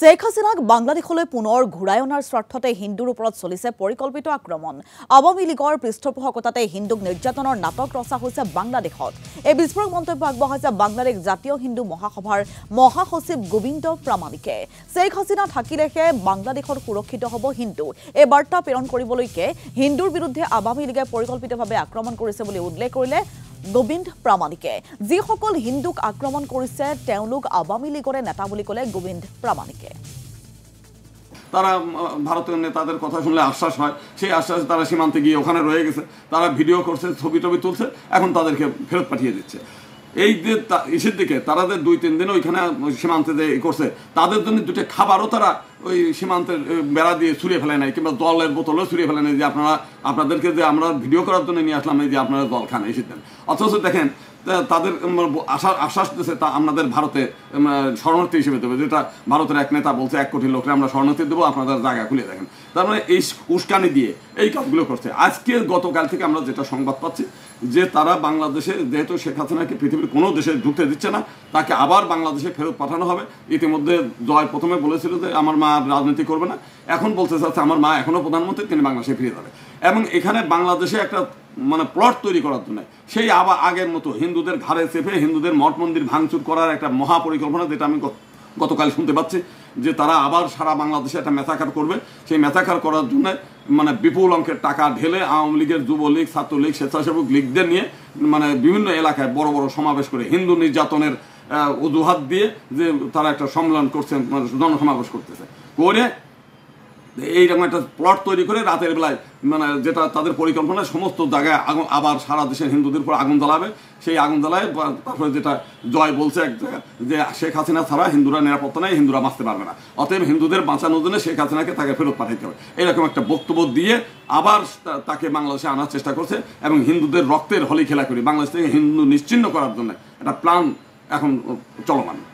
শেখ হাসিনাক বাংলাদেশলৈ পুনৰ ঘূৰাই অনাৰ স্বাৰ্থতে হিন্দুৰ ওপৰত চলিছে পৰিকল্পিত আক্ৰমণ আৱামী লীগৰ পৃষ্ঠপোষকতাতে হিন্দুক নিৰ্যাতনৰ নাটক ৰচা হৈছে বাংলাদেশত এই বিস্ফোৰক মন্তব্য আগবঢ়াইছে বাংলাদেশ জাতীয় হিন্দু মহাসভাৰ মহাসচিব গোবিন্দ প্ৰামাণিকে শ্বেখ হাসিনা থাকিলেহে বাংলাদেশত সুৰক্ষিত হ'ব হিন্দু এই বাৰ্তা প্ৰেৰণ কৰিবলৈকে হিন্দুৰ বিৰুদ্ধে আৱামী লীগে পৰিকল্পিতভাৱে আক্ৰমণ কৰিছে বুলি উল্লেখ কৰিলে গোবিন্দ প্ৰামাণিকে যিসকল হিন্দুক আক্রমণ করেছে তেওঁলোক আওয়ামী লীগের নেতা বলে ক'লে গোবিন্দ প্রামাণিকে তারা ভারতীয় নেতাদের কথা শুনলে আশ্বাস হয় সেই আশ্বাসে তারা সীমান্তে গিয়ে ওখানে রয়ে গেছে তারা ভিডিও করছে ছবি টবি তুলছে এখন তাদেরকে ফেরত পাঠিয়ে দিচ্ছে এই যে ইসের দিকে তারা যে দুই তিন দিন ওইখানে সীমান্তে যে করছে তাদের জন্য দুটো খাবারও তারা ওই সীমান্তের বেড়া দিয়ে ছুঁড়ে ফেলে নাই কিংবা জলের বোতলও ছুঁড়ে ফেলে নাই যে আপনারা আপনাদেরকে যে আমরা ভিডিও করার জন্য নিয়ে আসলাম এই যে আপনারা জল খান এসে দেন অথচ দেখেন তাদের আশা আশ্বাস দিচ্ছে তা আমাদের ভারতে শরণার্থী হিসেবে দেবে যেটা ভারতের এক নেতা বলছে এক কোটি লোকরা আমরা শরণার্থী দেবো আপনাদের জায়গা খুলে দেখেন তার মানে এই উস্কানি দিয়ে এই কাজগুলো করছে আজকে গতকাল থেকে আমরা যেটা সংবাদ পাচ্ছি যে তারা বাংলাদেশে যেহেতু শেখ হাসিনাকে পৃথিবীর কোনো দেশে ঢুকতে দিচ্ছে না তাকে আবার বাংলাদেশে ফেরত পাঠানো হবে ইতিমধ্যে জয় প্রথমে বলেছিল যে আমার মা রাজনীতি করবে না এখন বলতে চাচ্ছে আমার মা এখনও প্রধানমন্ত্রী তিনি বাংলাদেশে ফিরে যাবে এবং এখানে বাংলাদেশে একটা মানে প্লট তৈরি করার জন্য সেই আবার আগের মতো হিন্দুদের ঘাড়ে চেপে হিন্দুদের মঠ মন্দির ভাঙচুর করার একটা মহাপরিকল্পনা যেটা আমি গতকাল শুনতে পাচ্ছি যে তারা আবার সারা বাংলাদেশে একটা মেথাকার করবে সেই মেথাকার করার জন্য মানে বিপুল অঙ্কের টাকা ঢেলে আওয়ামী লীগের যুবলীগ ছাত্রলীগ স্বেচ্ছাসেবক লীগদের নিয়ে মানে বিভিন্ন এলাকায় বড় বড় সমাবেশ করে হিন্দু নির্যাতনের অজুহাত দিয়ে যে তারা একটা সম্মেলন করছেন মানে জনসমাবেশ করতেছে করে এইরকম একটা প্লট তৈরি করে রাতের বেলায় মানে যেটা তাদের পরিকল্পনা সমস্ত জায়গায় আগুন আবার সারা দেশের হিন্দুদের উপর আগুন জ্বালাবে সেই আগুন জ্বালায় তারপরে যেটা জয় বলছে এক জায়গায় যে শেখ হাসিনা ছাড়া হিন্দুরা নিরাপত্তা নেই হিন্দুরা বাঁচতে পারবে না অতএব হিন্দুদের বাঁচানোর জন্য শেখ হাসিনাকে তাকে ফেরত পাঠাইতে হবে এরকম একটা বক্তব্য দিয়ে আবার তাকে বাংলাদেশে আনার চেষ্টা করছে এবং হিন্দুদের রক্তের হলি খেলা করি বাংলাদেশ থেকে হিন্দু নিশ্চিন্ন করার জন্য একটা প্ল্যান এখন চলমান